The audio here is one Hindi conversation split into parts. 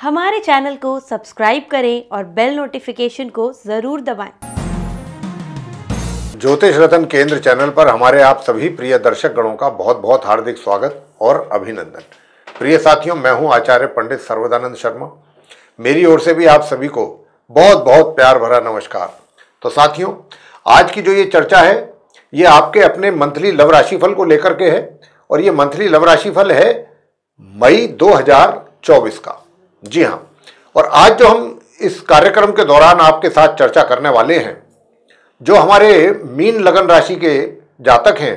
हमारे चैनल को सब्सक्राइब करें और बेल नोटिफिकेशन को जरूर दबाएं। ज्योतिष रतन केंद्र चैनल पर हमारे आप सभी प्रिय दर्शक गणों का बहुत बहुत हार्दिक स्वागत और अभिनंदन प्रिय साथियों मैं हूं आचार्य पंडित सर्वदानंद शर्मा मेरी ओर से भी आप सभी को बहुत बहुत प्यार भरा नमस्कार तो साथियों आज की जो ये चर्चा है ये आपके अपने मंथली लव राशिफल को लेकर के है और ये मंथली लव राशिफल है मई 2024 का जी हाँ और आज जो हम इस कार्यक्रम के दौरान आपके साथ चर्चा करने वाले हैं जो हमारे मीन लगन राशि के जातक हैं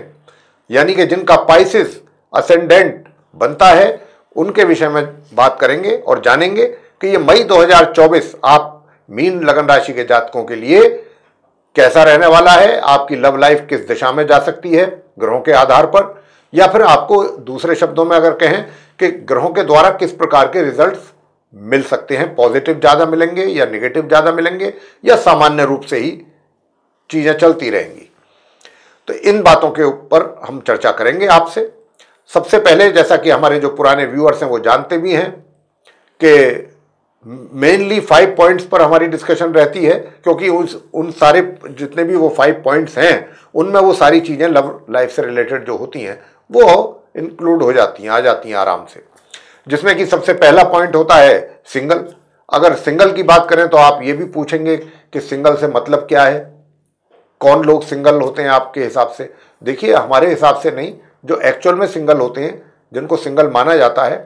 यानी कि जिनका पाइसिस असेंडेंट बनता है उनके विषय में बात करेंगे और जानेंगे कि ये मई 2024 आप मीन लगन राशि के जातकों के लिए कैसा रहने वाला है आपकी लव लाइफ किस दिशा में जा सकती है ग्रहों के आधार पर या फिर आपको दूसरे शब्दों में अगर कहें कि ग्रहों के द्वारा किस प्रकार के रिजल्ट्स मिल सकते हैं पॉजिटिव ज़्यादा मिलेंगे या नेगेटिव ज़्यादा मिलेंगे या सामान्य रूप से ही चीज़ें चलती रहेंगी तो इन बातों के ऊपर हम चर्चा करेंगे आपसे सबसे पहले जैसा कि हमारे जो पुराने व्यूअर्स हैं वो जानते भी हैं कि मेनली फाइव पॉइंट्स पर हमारी डिस्कशन रहती है क्योंकि उस उन सारे जितने भी वो फाइव पॉइंट्स हैं उनमें वो सारी चीज़ें लव लाइफ से रिलेटेड जो होती हैं वो इंक्लूड हो जाती हैं आ जाती हैं आराम से जिसमें कि सबसे पहला पॉइंट होता है सिंगल अगर सिंगल की बात करें तो आप ये भी पूछेंगे कि सिंगल से मतलब क्या है कौन लोग सिंगल होते हैं आपके हिसाब से देखिए हमारे हिसाब से नहीं जो एक्चुअल में सिंगल होते हैं जिनको सिंगल माना जाता है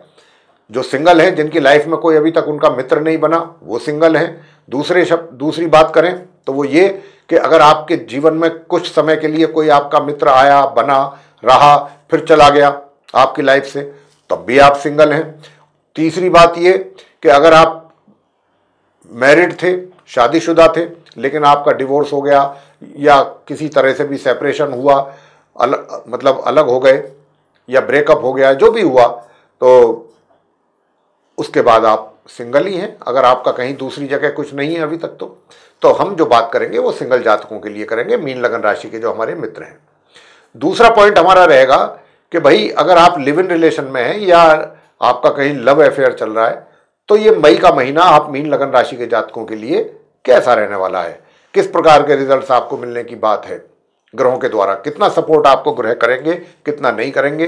जो सिंगल हैं जिनकी लाइफ में कोई अभी तक उनका मित्र नहीं बना वो सिंगल हैं दूसरे शब्द दूसरी बात करें तो वो ये कि अगर आपके जीवन में कुछ समय के लिए कोई आपका मित्र आया बना रहा फिर चला गया आपकी लाइफ से तब भी आप सिंगल हैं तीसरी बात ये कि अगर आप मैरिड थे शादीशुदा थे लेकिन आपका डिवोर्स हो गया या किसी तरह से भी सेपरेशन हुआ अल, मतलब अलग हो गए या ब्रेकअप हो गया जो भी हुआ तो उसके बाद आप सिंगल ही हैं अगर आपका कहीं दूसरी जगह कुछ नहीं है अभी तक तो तो हम जो बात करेंगे वो सिंगल जातकों के लिए करेंगे मीन लगन राशि के जो हमारे मित्र हैं दूसरा पॉइंट हमारा रहेगा कि भाई अगर आप लिव इन रिलेशन में हैं या आपका कहीं लव अफेयर चल रहा है तो ये मई का महीना आप मीन लगन राशि के जातकों के लिए कैसा रहने वाला है किस प्रकार के रिजल्ट्स आपको मिलने की बात है ग्रहों के द्वारा कितना सपोर्ट आपको ग्रह करेंगे कितना नहीं करेंगे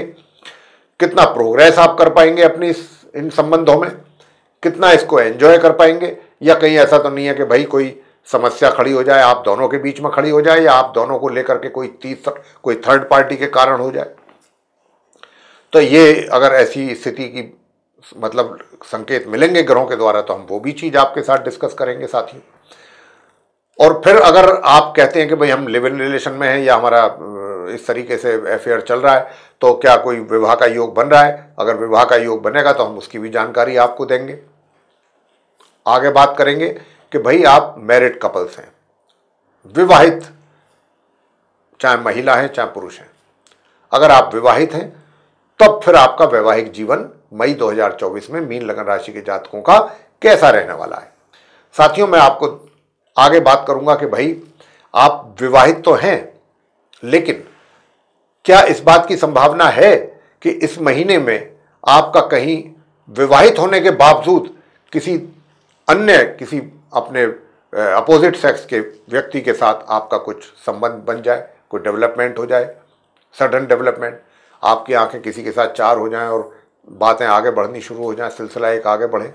कितना प्रोग्रेस आप कर पाएंगे अपनी इन संबंधों में कितना इसको एंजॉय कर पाएंगे या कहीं ऐसा तो नहीं है कि भाई कोई समस्या खड़ी हो जाए आप दोनों के बीच में खड़ी हो जाए या आप दोनों को लेकर के कोई तीसरा कोई थर्ड पार्टी के कारण हो जाए तो ये अगर ऐसी स्थिति की मतलब संकेत मिलेंगे ग्रहों के द्वारा तो हम वो भी चीज़ आपके साथ डिस्कस करेंगे साथियों और फिर अगर आप कहते हैं कि भाई हम लिव इन रिलेशन में हैं या हमारा इस तरीके से अफेयर चल रहा है तो क्या कोई विवाह का योग बन रहा है अगर विवाह का योग बनेगा तो हम उसकी भी जानकारी आपको देंगे आगे बात करेंगे कि भाई आप मैरिड कपल्स हैं विवाहित चाहे महिला हैं चाहे पुरुष हैं अगर आप विवाहित हैं तब फिर आपका वैवाहिक जीवन मई 2024 में मीन लगन राशि के जातकों का कैसा रहने वाला है साथियों मैं आपको आगे बात करूंगा कि भाई आप विवाहित तो हैं लेकिन क्या इस बात की संभावना है कि इस महीने में आपका कहीं विवाहित होने के बावजूद किसी अन्य किसी अपने अपोजिट सेक्स के व्यक्ति के साथ आपका कुछ संबंध बन जाए कोई डेवलपमेंट हो जाए सडन डेवलपमेंट आपकी आंखें किसी के साथ चार हो जाएं और बातें आगे बढ़नी शुरू हो जाएं सिलसिला एक आगे बढ़े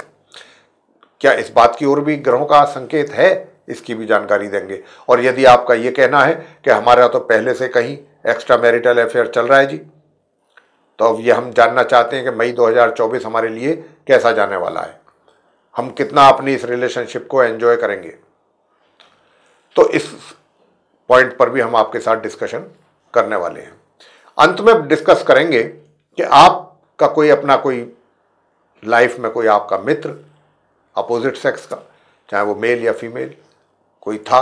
क्या इस बात की ओर भी ग्रहों का संकेत है इसकी भी जानकारी देंगे और यदि आपका ये कहना है कि हमारा तो पहले से कहीं एक्स्ट्रा मैरिटल अफेयर चल रहा है जी तो अब ये हम जानना चाहते हैं कि मई 2024 हमारे लिए कैसा जाने वाला है हम कितना अपनी इस रिलेशनशिप को एंजॉय करेंगे तो इस पॉइंट पर भी हम आपके साथ डिस्कशन करने वाले हैं अंत में डिस्कस करेंगे कि आपका कोई अपना कोई लाइफ में कोई आपका मित्र अपोजिट सेक्स का चाहे वो मेल या फीमेल कोई था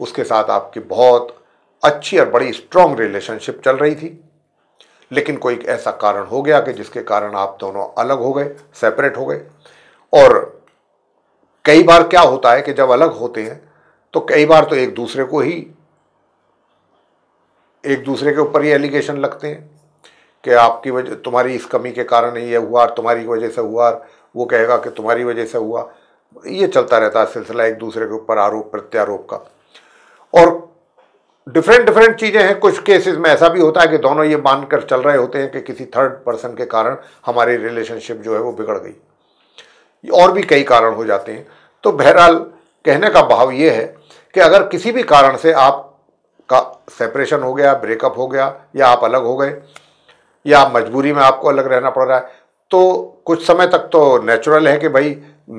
उसके साथ आपकी बहुत अच्छी और बड़ी स्ट्रांग रिलेशनशिप चल रही थी लेकिन कोई ऐसा कारण हो गया कि जिसके कारण आप दोनों अलग हो गए सेपरेट हो गए और कई बार क्या होता है कि जब अलग होते हैं तो कई बार तो एक दूसरे को ही एक दूसरे के ऊपर ही एलिगेशन लगते हैं कि आपकी वजह तुम्हारी इस कमी के कारण ये हुआ तुम्हारी वजह से हुआ वो कहेगा कि तुम्हारी वजह से हुआ ये चलता रहता है सिलसिला एक दूसरे के ऊपर आरोप प्रत्यारोप का और डिफरेंट डिफरेंट चीज़ें हैं कुछ केसेस में ऐसा भी होता है कि दोनों ये मानकर चल रहे होते हैं कि किसी थर्ड पर्सन के कारण हमारी रिलेशनशिप जो है वो बिगड़ गई और भी कई कारण हो जाते हैं तो बहरहाल कहने का भाव ये है कि अगर किसी भी कारण से आप का सेपरेशन हो गया ब्रेकअप हो गया या आप अलग हो गए या मजबूरी में आपको अलग रहना पड़ रहा है तो कुछ समय तक तो नेचुरल है कि भाई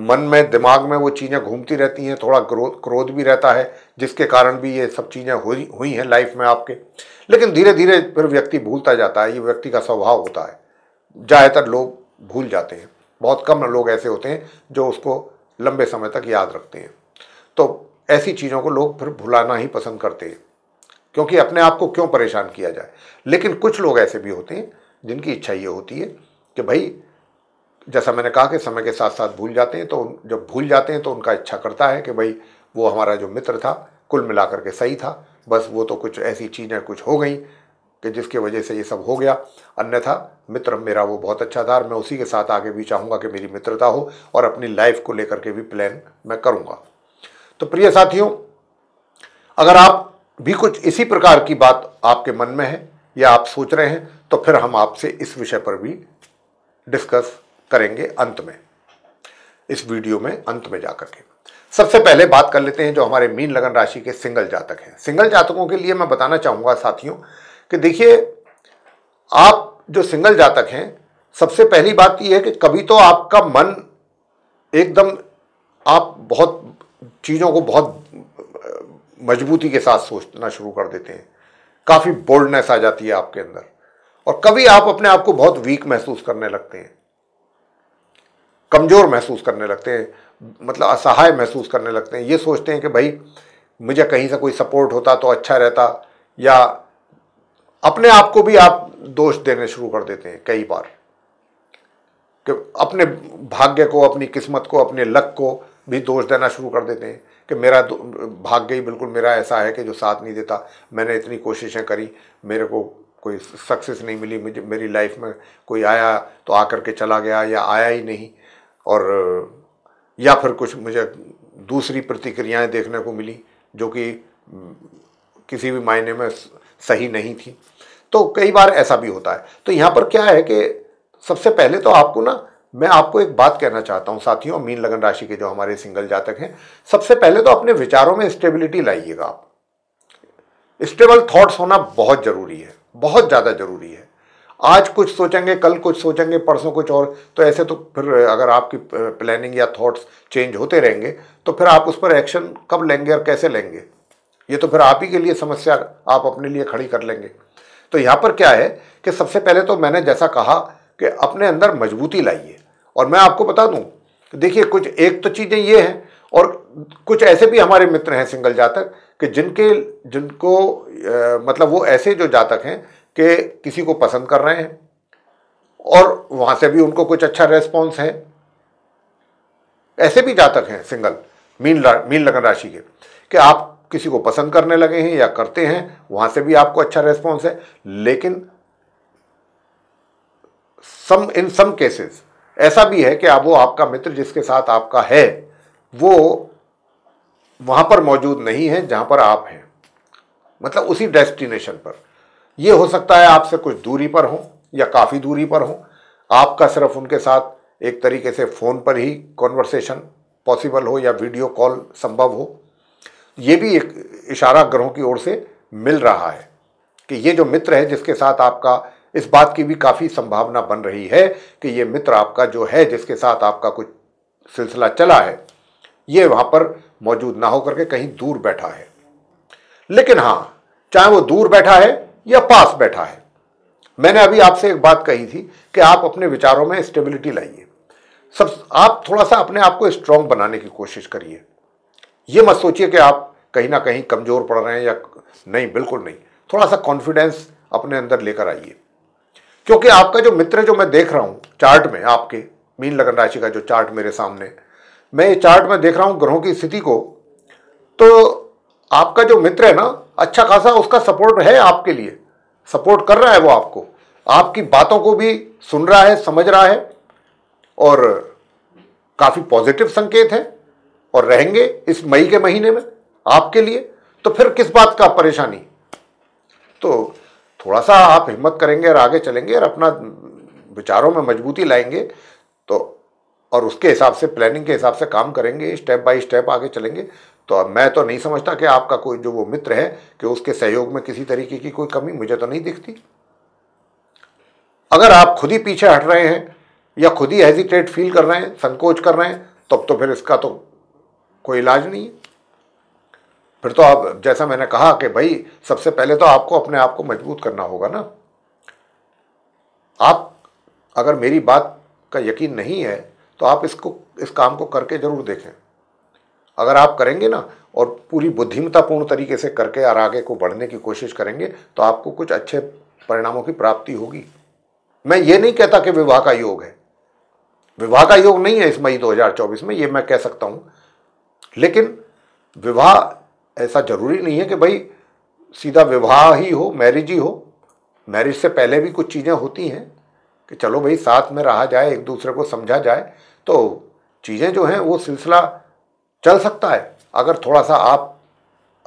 मन में दिमाग में वो चीज़ें घूमती रहती हैं थोड़ा क्रोध क्रोध भी रहता है जिसके कारण भी ये सब चीज़ें हुई हुई हैं लाइफ में आपके लेकिन धीरे धीरे फिर व्यक्ति भूलता जाता है ये व्यक्ति का स्वभाव होता है ज़्यादातर लोग भूल जाते हैं बहुत कम लोग ऐसे होते हैं जो उसको लंबे समय तक याद रखते हैं तो ऐसी चीज़ों को लोग फिर भुलाना ही पसंद करते हैं क्योंकि अपने आप को क्यों परेशान किया जाए लेकिन कुछ लोग ऐसे भी होते हैं जिनकी इच्छा ये होती है कि भाई जैसा मैंने कहा कि समय के साथ साथ भूल जाते हैं तो जब भूल जाते हैं तो उनका इच्छा करता है कि भाई वो हमारा जो मित्र था कुल मिलाकर के सही था बस वो तो कुछ ऐसी चीज़ें कुछ हो गई कि जिसके वजह से ये सब हो गया अन्यथा मित्र मेरा वो बहुत अच्छा था और मैं उसी के साथ आगे भी चाहूँगा कि मेरी मित्रता हो और अपनी लाइफ को लेकर के भी प्लान मैं करूँगा तो प्रिय साथियों अगर आप भी कुछ इसी प्रकार की बात आपके मन में है या आप सोच रहे हैं तो फिर हम आपसे इस विषय पर भी डिस्कस करेंगे अंत में इस वीडियो में अंत में जाकर के सबसे पहले बात कर लेते हैं जो हमारे मीन लगन राशि के सिंगल जातक हैं सिंगल जातकों के लिए मैं बताना चाहूँगा साथियों कि देखिए आप जो सिंगल जातक हैं सबसे पहली बात तो यह है कि कभी तो आपका मन एकदम आप बहुत चीज़ों को बहुत मजबूती के साथ सोचना शुरू कर देते हैं काफ़ी बोल्डनेस आ जाती है आपके अंदर और कभी आप अपने आप को बहुत वीक महसूस करने लगते हैं कमज़ोर महसूस करने लगते हैं मतलब असहाय महसूस करने लगते हैं ये सोचते हैं कि भाई मुझे कहीं से कोई सपोर्ट होता तो अच्छा रहता या अपने आप को भी आप दोष देने शुरू कर देते हैं कई बार कि अपने भाग्य को अपनी किस्मत को अपने लक को भी दोष देना शुरू कर देते हैं कि मेरा भाग गई बिल्कुल मेरा ऐसा है कि जो साथ नहीं देता मैंने इतनी कोशिशें करी मेरे को कोई सक्सेस नहीं मिली मुझे मेरी लाइफ में कोई आया तो आ करके चला गया या आया ही नहीं और या फिर कुछ मुझे दूसरी प्रतिक्रियाएं देखने को मिली जो कि किसी भी मायने में सही नहीं थी तो कई बार ऐसा भी होता है तो यहाँ पर क्या है कि सबसे पहले तो आपको ना मैं आपको एक बात कहना चाहता हूँ साथियों मीन लगन राशि के जो हमारे सिंगल जातक हैं सबसे पहले तो अपने विचारों में स्टेबिलिटी लाइएगा आप स्टेबल थॉट्स होना बहुत ज़रूरी है बहुत ज़्यादा ज़रूरी है आज कुछ सोचेंगे कल कुछ सोचेंगे परसों कुछ और तो ऐसे तो फिर अगर आपकी प्लानिंग या थॉट्स चेंज होते रहेंगे तो फिर आप उस पर एक्शन कब लेंगे और कैसे लेंगे ये तो फिर आप ही के लिए समस्या आप अपने लिए खड़ी कर लेंगे तो यहाँ पर क्या है कि सबसे पहले तो मैंने जैसा कहा कि अपने अंदर मजबूती लाइए और मैं आपको बता दूं कि देखिए कुछ एक तो चीज़ें ये हैं और कुछ ऐसे भी हमारे मित्र हैं सिंगल जातक कि जिनके जिनको आ, मतलब वो ऐसे जो जातक हैं कि किसी को पसंद कर रहे हैं और वहां से भी उनको कुछ अच्छा रेस्पॉन्स है ऐसे भी जातक हैं सिंगल मीन मीन लगन राशि के कि आप किसी को पसंद करने लगे हैं या करते हैं वहां से भी आपको अच्छा रेस्पॉन्स है लेकिन सम इन सम केसेस ऐसा भी है कि आप वो आपका मित्र जिसके साथ आपका है वो वहाँ पर मौजूद नहीं है जहाँ पर आप हैं मतलब उसी डेस्टिनेशन पर ये हो सकता है आपसे कुछ दूरी पर हो या काफ़ी दूरी पर हो आपका सिर्फ उनके साथ एक तरीके से फ़ोन पर ही कॉन्वर्सेशन पॉसिबल हो या वीडियो कॉल संभव हो ये भी एक इशारा ग्रहों की ओर से मिल रहा है कि ये जो मित्र है जिसके साथ आपका इस बात की भी काफ़ी संभावना बन रही है कि ये मित्र आपका जो है जिसके साथ आपका कुछ सिलसिला चला है ये वहाँ पर मौजूद ना होकर के कहीं दूर बैठा है लेकिन हाँ चाहे वो दूर बैठा है या पास बैठा है मैंने अभी आपसे एक बात कही थी कि आप अपने विचारों में स्टेबिलिटी लाइए सब आप थोड़ा सा अपने आप को स्ट्रांग बनाने की कोशिश करिए ये मत सोचिए कि आप कहीं ना कहीं कमज़ोर पड़ रहे हैं या नहीं बिल्कुल नहीं थोड़ा सा कॉन्फिडेंस अपने अंदर लेकर आइए क्योंकि आपका जो मित्र जो मैं देख रहा हूँ चार्ट में आपके मीन लगन राशि का जो चार्ट मेरे सामने मैं ये चार्ट में देख रहा हूँ ग्रहों की स्थिति को तो आपका जो मित्र है ना अच्छा खासा उसका सपोर्ट है आपके लिए सपोर्ट कर रहा है वो आपको आपकी बातों को भी सुन रहा है समझ रहा है और काफ़ी पॉजिटिव संकेत है और रहेंगे इस मई के महीने में आपके लिए तो फिर किस बात का परेशानी तो थोड़ा सा आप हिम्मत करेंगे और आगे चलेंगे और अपना विचारों में मजबूती लाएंगे तो और उसके हिसाब से प्लानिंग के हिसाब से काम करेंगे स्टेप बाय स्टेप आगे चलेंगे तो अब मैं तो नहीं समझता कि आपका कोई जो वो मित्र है कि उसके सहयोग में किसी तरीके की कोई कमी मुझे तो नहीं दिखती अगर आप खुद ही पीछे हट रहे हैं या खुद ही हेजिटेट फील कर रहे हैं संकोच कर रहे हैं तब तो फिर इसका तो कोई इलाज नहीं है फिर तो आप जैसा मैंने कहा कि भाई सबसे पहले तो आपको अपने आप को मजबूत करना होगा ना आप अगर मेरी बात का यकीन नहीं है तो आप इसको इस काम को करके ज़रूर देखें अगर आप करेंगे ना और पूरी बुद्धिमतापूर्ण तरीके से करके और आगे को बढ़ने की कोशिश करेंगे तो आपको कुछ अच्छे परिणामों की प्राप्ति होगी मैं ये नहीं कहता कि विवाह का योग है विवाह का योग नहीं है इस मई 2024 में ये मैं कह सकता हूँ लेकिन विवाह ऐसा जरूरी नहीं है कि भाई सीधा विवाह ही हो मैरिज ही हो मैरिज से पहले भी कुछ चीज़ें होती हैं कि चलो भाई साथ में रहा जाए एक दूसरे को समझा जाए तो चीज़ें जो हैं वो सिलसिला चल सकता है अगर थोड़ा सा आप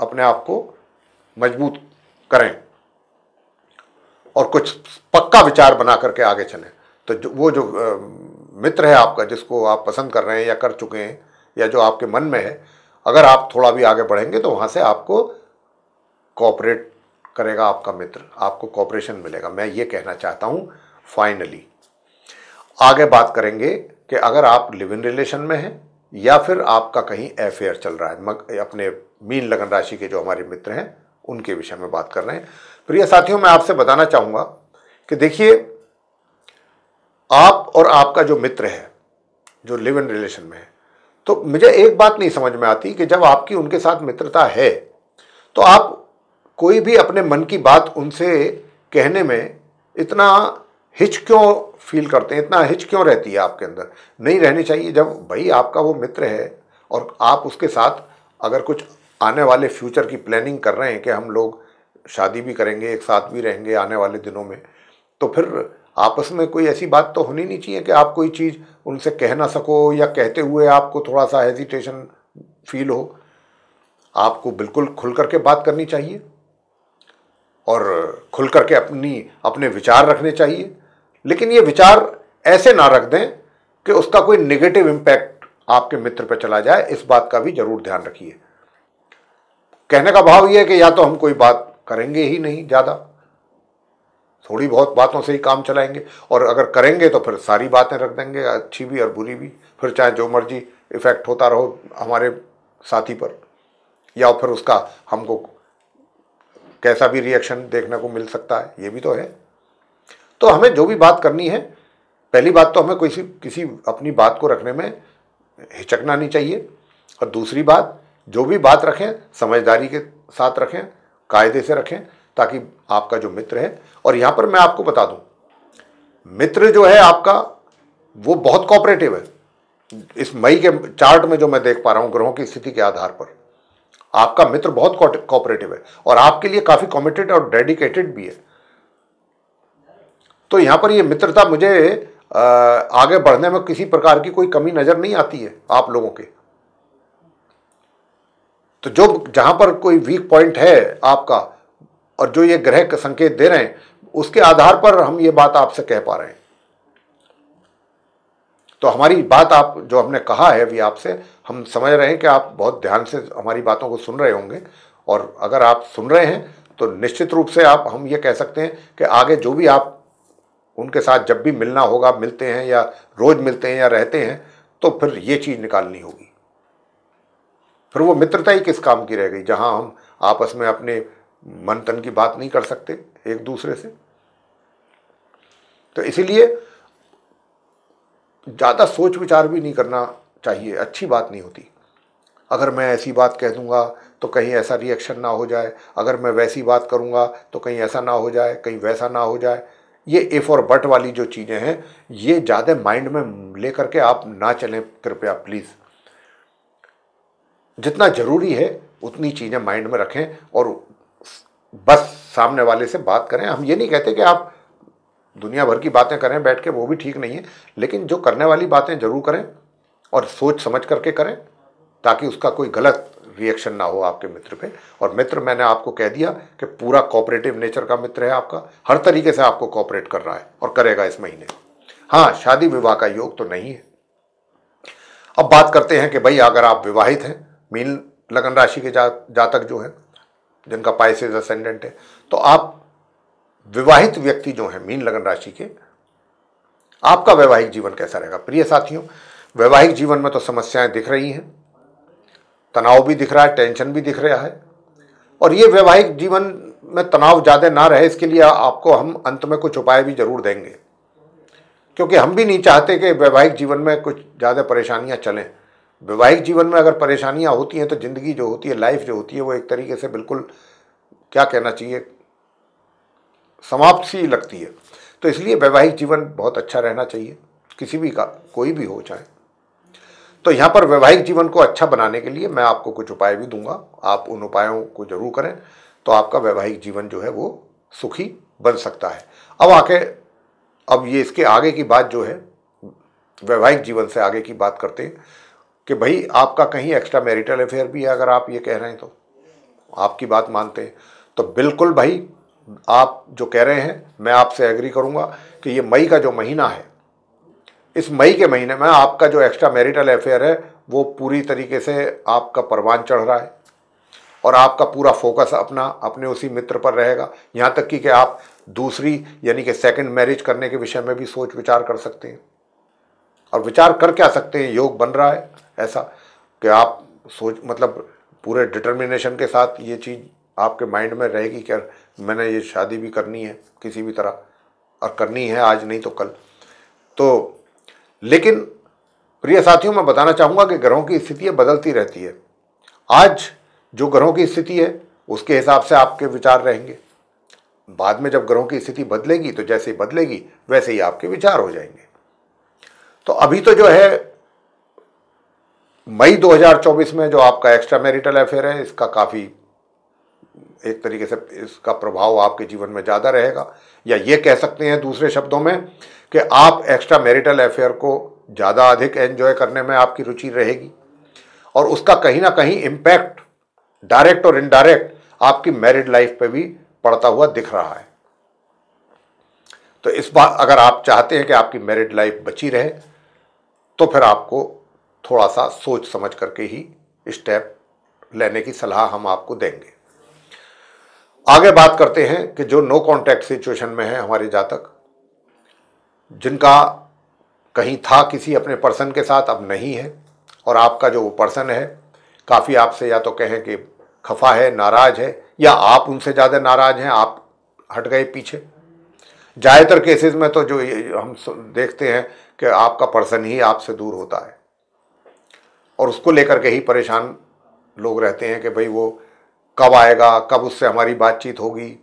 अपने आप को मजबूत करें और कुछ पक्का विचार बना करके आगे चलें तो जो, वो जो मित्र है आपका जिसको आप पसंद कर रहे हैं या कर चुके हैं या जो आपके मन में है अगर आप थोड़ा भी आगे बढ़ेंगे तो वहाँ से आपको कॉपरेट करेगा आपका मित्र आपको कॉपरेशन मिलेगा मैं ये कहना चाहता हूँ फाइनली आगे बात करेंगे कि अगर आप लिव इन रिलेशन में हैं या फिर आपका कहीं अफेयर चल रहा है मग अपने मीन लगन राशि के जो हमारे मित्र हैं उनके विषय में बात कर रहे हैं तो प्रिय साथियों मैं आपसे बताना चाहूँगा कि देखिए आप और आपका जो मित्र है जो लिव इन रिलेशन में है तो मुझे एक बात नहीं समझ में आती कि जब आपकी उनके साथ मित्रता है तो आप कोई भी अपने मन की बात उनसे कहने में इतना हिच क्यों फील करते हैं इतना हिच क्यों रहती है आपके अंदर नहीं रहनी चाहिए जब भाई आपका वो मित्र है और आप उसके साथ अगर कुछ आने वाले फ्यूचर की प्लानिंग कर रहे हैं कि हम लोग शादी भी करेंगे एक साथ भी रहेंगे आने वाले दिनों में तो फिर आपस में कोई ऐसी बात तो होनी नहीं चाहिए कि आप कोई चीज़ उनसे कह ना सको या कहते हुए आपको थोड़ा सा हेजिटेशन फील हो आपको बिल्कुल खुल करके बात करनी चाहिए और खुल करके अपनी अपने विचार रखने चाहिए लेकिन ये विचार ऐसे ना रख दें कि उसका कोई नेगेटिव इम्पैक्ट आपके मित्र पर चला जाए इस बात का भी ज़रूर ध्यान रखिए कहने का भाव ये है कि या तो हम कोई बात करेंगे ही नहीं ज़्यादा थोड़ी बहुत बातों से ही काम चलाएंगे और अगर करेंगे तो फिर सारी बातें रख देंगे अच्छी भी और बुरी भी फिर चाहे जो मर्जी इफ़ेक्ट होता रहो हमारे साथी पर या फिर उसका हमको कैसा भी रिएक्शन देखने को मिल सकता है ये भी तो है तो हमें जो भी बात करनी है पहली बात तो हमें किसी किसी अपनी बात को रखने में हिचकना नहीं चाहिए और दूसरी बात जो भी बात रखें समझदारी के साथ रखें कायदे से रखें ताकि आपका जो मित्र है और यहां पर मैं आपको बता दूं मित्र जो है आपका वो बहुत कॉपरेटिव है इस मई के चार्ट में जो मैं देख पा रहा हूं ग्रहों की स्थिति के आधार पर आपका मित्र बहुत कॉपरेटिव है और आपके लिए काफ़ी कॉमिटेड और डेडिकेटेड भी है तो यहां पर ये मित्रता मुझे आगे बढ़ने में किसी प्रकार की कोई कमी नज़र नहीं आती है आप लोगों के तो जो जहां पर कोई वीक पॉइंट है आपका और जो ये ग्रह संकेत दे रहे हैं उसके आधार पर हम ये बात आपसे कह पा रहे हैं तो हमारी बात आप जो हमने कहा है अभी आपसे हम समझ रहे हैं कि आप बहुत ध्यान से हमारी बातों को सुन रहे होंगे और अगर आप सुन रहे हैं तो निश्चित रूप से आप हम ये कह सकते हैं कि आगे जो भी आप उनके साथ जब भी मिलना होगा मिलते हैं या रोज़ मिलते हैं या रहते हैं तो फिर ये चीज़ निकालनी होगी फिर वो मित्रता ही किस काम की रह गई जहाँ हम आपस में अपने मन तन की बात नहीं कर सकते एक दूसरे से तो इसीलिए ज़्यादा सोच विचार भी नहीं करना चाहिए अच्छी बात नहीं होती अगर मैं ऐसी बात कह दूंगा तो कहीं ऐसा रिएक्शन ना हो जाए अगर मैं वैसी बात करूंगा तो कहीं ऐसा ना हो जाए कहीं वैसा ना हो जाए ये इफ़ और बट वाली जो चीज़ें हैं ये ज़्यादा माइंड में लेकर के आप ना चलें कृपया प्लीज़ जितना ज़रूरी है उतनी चीज़ें माइंड में रखें और बस सामने वाले से बात करें हम ये नहीं कहते कि आप दुनिया भर की बातें करें बैठ के वो भी ठीक नहीं है लेकिन जो करने वाली बातें ज़रूर करें और सोच समझ करके करें ताकि उसका कोई गलत रिएक्शन ना हो आपके मित्र पे और मित्र मैंने आपको कह दिया कि पूरा कॉपरेटिव नेचर का मित्र है आपका हर तरीके से आपको कॉपरेट कर रहा है और करेगा इस महीने हाँ शादी विवाह का योग तो नहीं है अब बात करते हैं कि भाई अगर आप विवाहित हैं मीन लगन राशि के जा, जातक जो है जिनका पाइसेज असेंडेंट है तो आप विवाहित व्यक्ति जो है मीन लगन राशि के आपका वैवाहिक जीवन कैसा रहेगा प्रिय साथियों वैवाहिक जीवन में तो समस्याएं दिख रही हैं तनाव भी दिख रहा है टेंशन भी दिख रहा है और ये वैवाहिक जीवन में तनाव ज़्यादा ना रहे इसके लिए आपको हम अंत में कुछ उपाय भी जरूर देंगे क्योंकि हम भी नहीं चाहते कि वैवाहिक जीवन में कुछ ज़्यादा परेशानियाँ चलें वैवाहिक जीवन में अगर परेशानियाँ होती हैं तो ज़िंदगी जो होती है लाइफ जो होती है वो एक तरीके से बिल्कुल क्या कहना चाहिए समाप्त सी लगती है तो इसलिए वैवाहिक जीवन बहुत अच्छा रहना चाहिए किसी भी का कोई भी हो चाहे तो यहाँ पर वैवाहिक जीवन को अच्छा बनाने के लिए मैं आपको कुछ उपाय भी दूंगा आप उन उपायों को जरूर करें तो आपका वैवाहिक जीवन जो है वो सुखी बन सकता है अब आके अब ये इसके आगे की बात जो है वैवाहिक जीवन से आगे की बात करते हैं कि भाई आपका कहीं एक्स्ट्रा मैरिटल अफेयर भी है अगर आप ये कह रहे हैं तो आपकी बात मानते हैं तो बिल्कुल भाई आप जो कह रहे हैं मैं आपसे एग्री करूंगा कि ये मई का जो महीना है इस मई के महीने में आपका जो एक्स्ट्रा मैरिटल अफेयर है वो पूरी तरीके से आपका परवान चढ़ रहा है और आपका पूरा फोकस अपना अपने उसी मित्र पर रहेगा यहाँ तक कि, आप दूसरी यानी कि सेकंड मैरिज करने के विषय में भी सोच विचार कर सकते हैं और विचार कर क्या सकते हैं योग बन रहा है ऐसा कि आप सोच मतलब पूरे डिटर्मिनेशन के साथ ये चीज़ आपके माइंड में रहेगी कि मैंने ये शादी भी करनी है किसी भी तरह और करनी है आज नहीं तो कल तो लेकिन प्रिय साथियों मैं बताना चाहूँगा कि ग्रहों की स्थितियाँ बदलती रहती है आज जो ग्रहों की स्थिति है उसके हिसाब से आपके विचार रहेंगे बाद में जब ग्रहों की स्थिति बदलेगी तो जैसे ही बदलेगी वैसे ही आपके विचार हो जाएंगे तो अभी तो जो है मई 2024 में जो आपका एक्स्ट्रा मैरिटल अफेयर है इसका काफ़ी एक तरीके से इसका प्रभाव आपके जीवन में ज़्यादा रहेगा या ये कह सकते हैं दूसरे शब्दों में कि आप एक्स्ट्रा मैरिटल अफेयर को ज़्यादा अधिक एन्जॉय करने में आपकी रुचि रहेगी और उसका कहीं ना कहीं इम्पैक्ट डायरेक्ट और इनडायरेक्ट आपकी मैरिड लाइफ पर भी पड़ता हुआ दिख रहा है तो इस बार अगर आप चाहते हैं कि आपकी मैरिड लाइफ बची रहे तो फिर आपको थोड़ा सा सोच समझ करके ही स्टेप लेने की सलाह हम आपको देंगे आगे बात करते हैं कि जो नो कांटेक्ट सिचुएशन में है हमारे जातक जिनका कहीं था किसी अपने पर्सन के साथ अब नहीं है और आपका जो वो पर्सन है काफ़ी आपसे या तो कहें कि खफा है नाराज़ है या आप उनसे ज़्यादा नाराज़ हैं आप हट गए पीछे ज़्यादातर केसेस में तो जो हम देखते हैं कि आपका पर्सन ही आपसे दूर होता है और उसको लेकर के ही परेशान लोग रहते हैं कि भाई वो कब आएगा कब उससे हमारी बातचीत होगी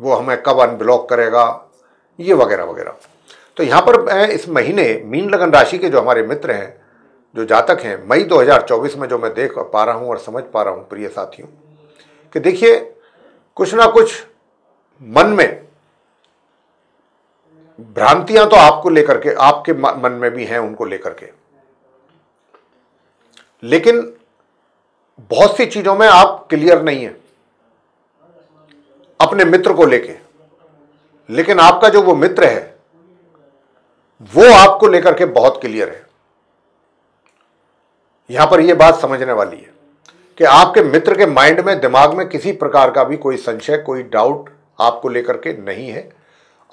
वो हमें कब अनब्लॉक करेगा ये वगैरह वगैरह तो यहाँ पर मैं इस महीने मीन लगन राशि के जो हमारे मित्र हैं जो जातक हैं मई 2024 में जो मैं देख पा रहा हूँ और समझ पा रहा हूँ प्रिय साथियों कि देखिए कुछ ना कुछ मन में भ्रांतियाँ तो आपको लेकर के आपके मन में भी हैं उनको लेकर के लेकिन बहुत सी चीजों में आप क्लियर नहीं है अपने मित्र को लेके लेकिन आपका जो वो मित्र है वो आपको लेकर के बहुत क्लियर है यहां पर यह बात समझने वाली है कि आपके मित्र के माइंड में दिमाग में किसी प्रकार का भी कोई संशय कोई डाउट आपको लेकर के नहीं है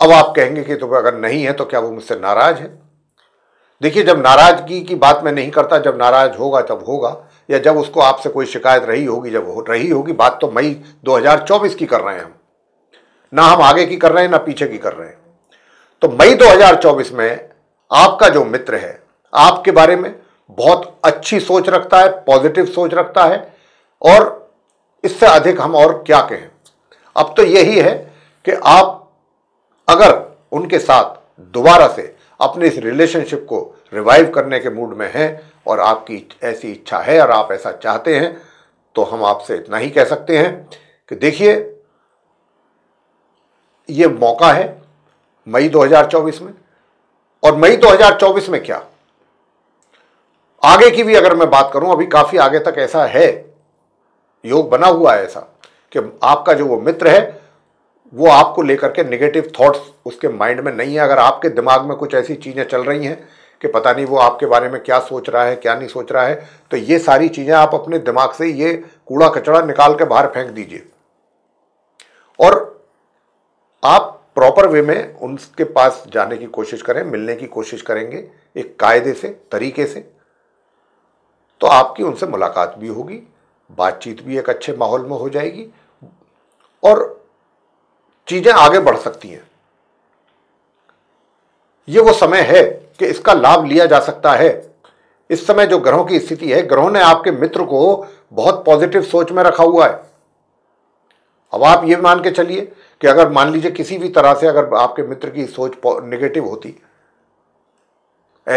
अब आप कहेंगे कि तो अगर नहीं है तो क्या वो मुझसे नाराज है देखिए जब नाराज़गी की बात मैं नहीं करता जब नाराज़ होगा तब होगा या जब उसको आपसे कोई शिकायत रही होगी जब हो रही होगी बात तो मई 2024 की कर रहे हैं हम ना हम आगे की कर रहे हैं ना पीछे की कर रहे हैं तो मई 2024 में आपका जो मित्र है आपके बारे में बहुत अच्छी सोच रखता है पॉजिटिव सोच रखता है और इससे अधिक हम और क्या कहें अब तो यही है कि आप अगर उनके साथ दोबारा से अपने इस रिलेशनशिप को रिवाइव करने के मूड में हैं और आपकी ऐसी इच्छा है और आप ऐसा चाहते हैं तो हम आपसे इतना ही कह सकते हैं कि देखिए ये मौका है मई 2024 में और मई 2024 में क्या आगे की भी अगर मैं बात करूं अभी काफ़ी आगे तक ऐसा है योग बना हुआ है ऐसा कि आपका जो वो मित्र है वो आपको लेकर के नेगेटिव थॉट्स उसके माइंड में नहीं है अगर आपके दिमाग में कुछ ऐसी चीज़ें चल रही हैं कि पता नहीं वो आपके बारे में क्या सोच रहा है क्या नहीं सोच रहा है तो ये सारी चीज़ें आप अपने दिमाग से ये कूड़ा कचड़ा निकाल के बाहर फेंक दीजिए और आप प्रॉपर वे में उनके पास जाने की कोशिश करें मिलने की कोशिश करेंगे एक कायदे से तरीके से तो आपकी उनसे मुलाकात भी होगी बातचीत भी एक अच्छे माहौल में हो जाएगी और चीज़ें आगे बढ़ सकती हैं ये वो समय है कि इसका लाभ लिया जा सकता है इस समय जो ग्रहों की स्थिति है ग्रहों ने आपके मित्र को बहुत पॉजिटिव सोच में रखा हुआ है अब आप ये मान के चलिए कि अगर मान लीजिए किसी भी तरह से अगर आपके मित्र की सोच नेगेटिव होती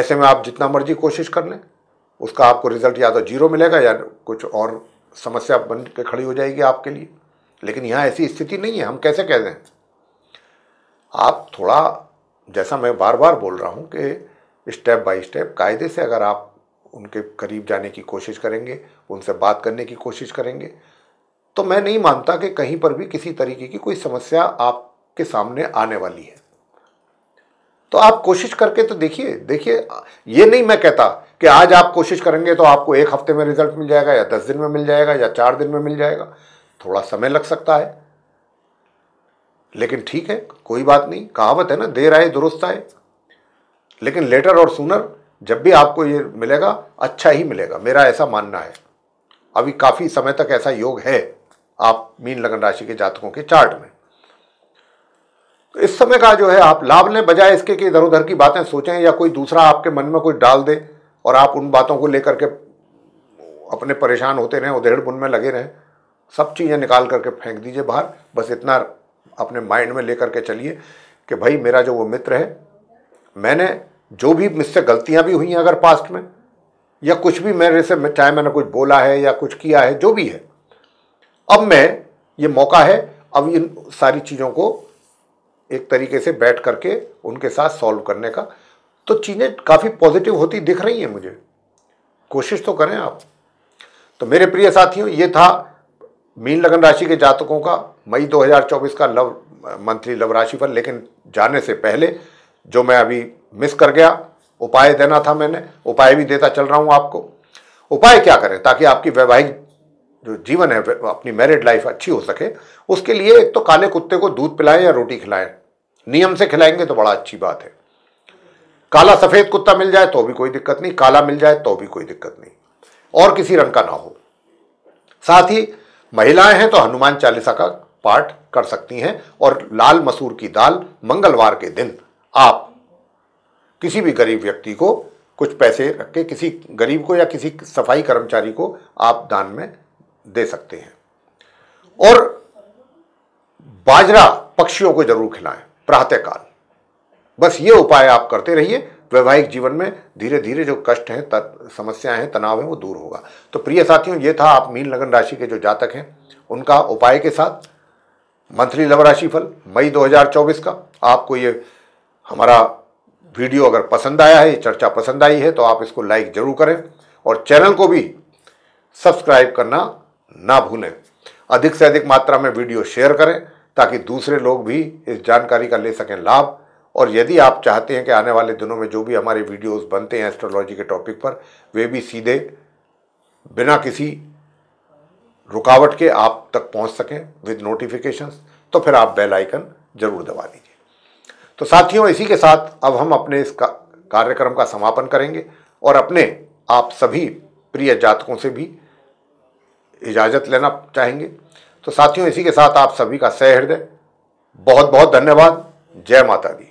ऐसे में आप जितना मर्जी कोशिश कर लें उसका आपको रिजल्ट या तो जीरो मिलेगा या कुछ और समस्या बन के खड़ी हो जाएगी आपके लिए लेकिन यहाँ ऐसी स्थिति नहीं है हम कैसे कह दें आप थोड़ा जैसा मैं बार बार बोल रहा हूँ कि स्टेप बाय स्टेप कायदे से अगर आप उनके करीब जाने की कोशिश करेंगे उनसे बात करने की कोशिश करेंगे तो मैं नहीं मानता कि कहीं पर भी किसी तरीके की कोई समस्या आपके सामने आने वाली है तो आप कोशिश करके तो देखिए देखिए ये नहीं मैं कहता कि आज आप कोशिश करेंगे तो आपको एक हफ्ते में रिजल्ट मिल जाएगा या दस दिन में मिल जाएगा या चार दिन में मिल जाएगा थोड़ा समय लग सकता है लेकिन ठीक है कोई बात नहीं कहावत है ना देर आए दुरुस्त आए लेकिन लेटर और सुनर जब भी आपको ये मिलेगा अच्छा ही मिलेगा मेरा ऐसा मानना है अभी काफ़ी समय तक ऐसा योग है आप मीन लगन राशि के जातकों के चार्ट में तो इस समय का जो है आप लाभ लें बजाय इसके कि इधर उधर की बातें सोचें या कोई दूसरा आपके मन में कोई डाल दे और आप उन बातों को लेकर के अपने परेशान होते रहें उधेड़ बुन में लगे रहें सब चीज़ें निकाल करके फेंक दीजिए बाहर बस इतना अपने माइंड में लेकर के चलिए कि भाई मेरा जो वो मित्र है मैंने जो भी मुझसे गलतियां भी हुई हैं अगर पास्ट में या कुछ भी मेरे से चाहे मैंने कुछ बोला है या कुछ किया है जो भी है अब मैं ये मौका है अब इन सारी चीज़ों को एक तरीके से बैठ करके उनके साथ सॉल्व करने का तो चीज़ें काफ़ी पॉजिटिव होती दिख रही हैं मुझे कोशिश तो करें आप तो मेरे प्रिय साथियों ये था मीन लगन राशि के जातकों का मई 2024 का लव मंथली लव राशि पर लेकिन जाने से पहले जो मैं अभी मिस कर गया उपाय देना था मैंने उपाय भी देता चल रहा हूँ आपको उपाय क्या करें ताकि आपकी वैवाहिक जो जीवन है अपनी मैरिड लाइफ अच्छी हो सके उसके लिए एक तो काले कुत्ते को दूध पिलाएं या रोटी खिलाएं नियम से खिलाएंगे तो बड़ा अच्छी बात है काला सफ़ेद कुत्ता मिल जाए तो भी कोई दिक्कत नहीं काला मिल जाए तो भी कोई दिक्कत नहीं और किसी रंग का ना हो साथ ही महिलाएं हैं तो हनुमान चालीसा का पाठ कर सकती हैं और लाल मसूर की दाल मंगलवार के दिन आप किसी भी गरीब व्यक्ति को कुछ पैसे रख के किसी गरीब को या किसी सफाई कर्मचारी को आप दान में दे सकते हैं और बाजरा पक्षियों को जरूर खिलाएं प्रातःकाल बस ये उपाय आप करते रहिए वैवाहिक जीवन में धीरे धीरे जो कष्ट हैं समस्याएं हैं तनाव हैं वो दूर होगा तो प्रिय साथियों ये था आप मीन लगन राशि के जो जातक हैं उनका उपाय के साथ मंथली लव राशि फल मई 2024 का आपको ये हमारा वीडियो अगर पसंद आया है चर्चा पसंद आई है तो आप इसको लाइक ज़रूर करें और चैनल को भी सब्सक्राइब करना ना भूलें अधिक से अधिक मात्रा में वीडियो शेयर करें ताकि दूसरे लोग भी इस जानकारी का ले सकें लाभ और यदि आप चाहते हैं कि आने वाले दिनों में जो भी हमारे वीडियोस बनते हैं एस्ट्रोलॉजी के टॉपिक पर वे भी सीधे बिना किसी रुकावट के आप तक पहुंच सकें विद नोटिफिकेशंस तो फिर आप बेल आइकन ज़रूर दबा दीजिए तो साथियों इसी के साथ अब हम अपने इस का, कार्यक्रम का समापन करेंगे और अपने आप सभी प्रिय जातकों से भी इजाज़त लेना चाहेंगे तो साथियों इसी के साथ आप सभी का सहृदय बहुत बहुत धन्यवाद जय माता दी